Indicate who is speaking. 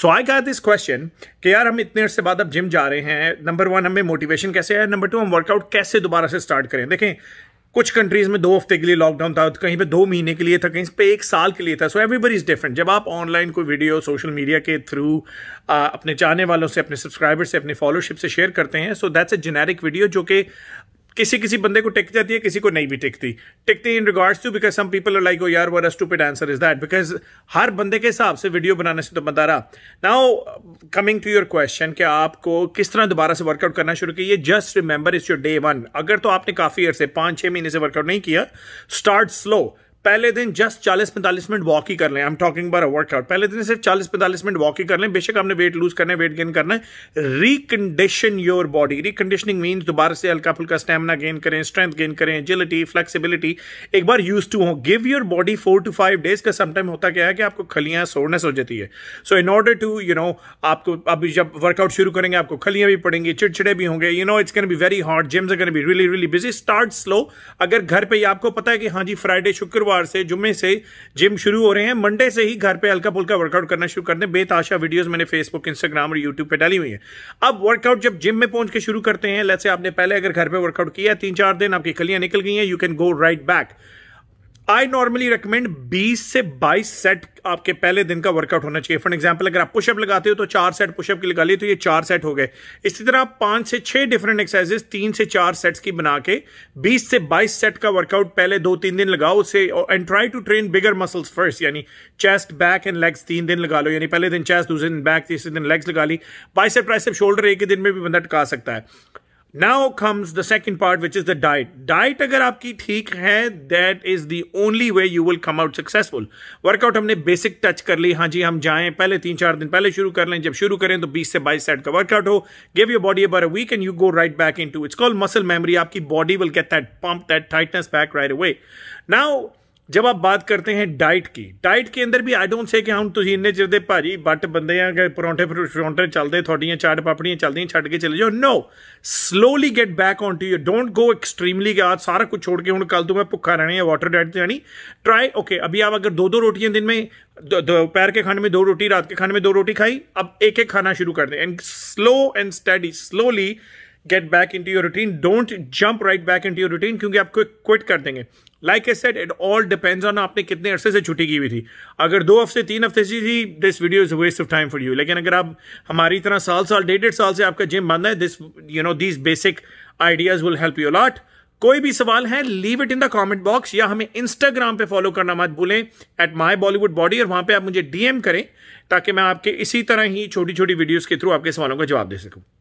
Speaker 1: so I got this question कि यार हम इतने अर्से बाद अब जिम जा रहे हैं नंबर वन हमें मोटिवेशन कैसे है नंबर टू हम वर्कआउट कैसे दोबारा से स्टार्ट करें देखें कुछ कंट्रीज़ में दो हफ्ते के लिए लॉकडाउन था तो कहीं पे दो महीने के लिए था कहीं पे एक साल के लिए था सो एवरीबडी इज़ डिफरेंट जब आप ऑनलाइन कोई वीडियो सोशल मीडिया के थ्रू अपने चाहने वालों से अपने सब्सक्राइबर से अपने फॉलोशिप से शेयर करते हैं so that's a generic video जो कि किसी किसी बंदे को टिक जाती है किसी को नहीं भी टिकती टिकती in regards to because some people like ओ यार were stupid answer is that because हर बंदे के हिसाब से वीडियो बनाने से तो बंदा रहा now coming to your question कि आपको किस तरह दोबारा से वर्कआउट करना शुरू किया just remember is your day one अगर तो आपने काफ़ी अर्से पाँच छः महीने से वर्कआउट नहीं किया स्टार्ट स्लो पहले दिन जस्ट चालीस पैंतालीस मिनट वॉक ही कर लें आई एम टॉकिंग बार वर्कआउट पहले दिन सिर्फ चालीस पैंतालीस मिनट वॉक ही कर लें बेशक आपने वेट लूज करना है वेट गेन करना है recondition your body reconditioning means दोबारा से हल्का फुल्का स्टेमिना गेन करें स्ट्रेंथ गेन करें एजिलिटी फ्लेक्सिबिलिटी एक बार यूज टू हो give your body four to five days का समटाइम होता क्या है कि आपको खलियाँ सोरनेस हो जाती है so in order to you know आपको अभी जब वर्कआउट शुरू करेंगे आपको खलियाँ भी पड़ेंगी चिड़चिड़े भी होंगे you know it's can be very hot gyms can be really really busy start slow अगर घर पर ही आपको पता है कि हाँ जी फ्राइडे शुक्रवार शुक्रवार से जुम्मे से जिम शुरू हो रहे हैं मंडे से ही घर पे हल्का फुल्का वर्कआउट करना शुरू कर दें बेताशा वीडियोस मैंने फेसबुक इंस्टाग्राम और यूट्यूब पे डाली हुई है अब वर्कआउट जब जिम में पहुंच के शुरू करते हैं लैसे आपने पहले अगर घर पे वर्कआउट किया तीन चार दिन आपकी कलियां निकल गई हैं you can go right back I normally recommend 20 से 22 सेट आपके पहले दिन का वर्कआउट होना चाहिए फॉर एग्जाम्पल अगर आप पुशअप लगाते हो तो चार सेट पुशअप के लगा लिए तो ये चार सेट हो गए इसी तरह आप पांच से छह डिफरेंट एक्सरसाइजेस तीन से चार सेट्स की बना के 20 से 22 सेट का वर्कआउट पहले दो तीन दिन लगाओ उसे and try to train bigger muscles first यानी चेस्ट बैक एंड लेग्स तीन दिन लगा लो यानी पहले दिन चेस्ट दूसरे दिन बैक तीसरे दिन लेग्स लगा ली बाइसेप ट्राइसेप शोल्डर एक ही दिन में भी बंदा टका सकता है now comes the second part which is the diet diet अगर आपकी ठीक है that is the only way you will come out successful workout हमने बेसिक टच कर ली हाँ जी हम जाएं पहले तीन चार दिन पहले शुरू कर लें जब शुरू करें तो 20 से 22 सेट का वर्कआउट हो give your body about a week and you go right back in to it's call muscle memory आपकी body will get that pump that tightness back right away now ਜਬ ਆਪ ਬਾਤ ਕਰਤੇ ਹੈ ਡਾਈਟ ਕੀ diet ਕੇ ਅੰਦਰ ਵੀ I don't say ਕਿ ਹਾਂ ਤੁਸੀਂ ਇੰਨੇ ਚਿਰ ਦੇ ਭਾਜੀ ਬੱਟ ਬੰਦੇ ਆ ਕਿ ਪਰੌਂਠੇ ਪਰੌਂਠੇ ਚੱਲਦੇ ਤੁਹਾਡੀਆਂ ਚਾਟ ਪਾਪੜੀਆਂ ਚੱਲਦੀਆਂ ਛੱਡ ਕੇ ਚਲੇ ਜਾਓ no slowly get back on to you don't go extremely ਕਿ ਆਜ ਸਾਰਾ कुछ छोड़ के हूँ कल तो मैं भुखा रहना है वाटर डाइट यानी ट्राई ओके अभी आप अगर दो दो रोटियां दिन में दोपहर के खाने में दो रोटी रात के खाने में दो रोटी खाई अब एक एक खाना शुरू कर दें and slow and steady slowly get back into your routine don't jump right back into your routine क्योंकि आप क्विट कर देंगे like a set it all depends on आपने कितने अरसे से छुट्टी की हुई थी अगर दो हफ्ते तीन हफ्ते से थी this video is waste of time for you लेकिन अगर आप हमारी तरह साल साल डेढ़ डेढ़ साल से आपका जिम बंद है this you know these basic ideas will help you lot कोई भी सवाल है leave it in the comment box या हमें इंस्टाग्राम पे फॉलो करना मत भूलें एट माई बॉलीवुड बॉडी और वहां पे आप मुझे डीएम करें ताकि मैं आपके इसी तरह ही छोटी छोटी वीडियोस के थ्रू आपके सवालों का जवाब दे सकूं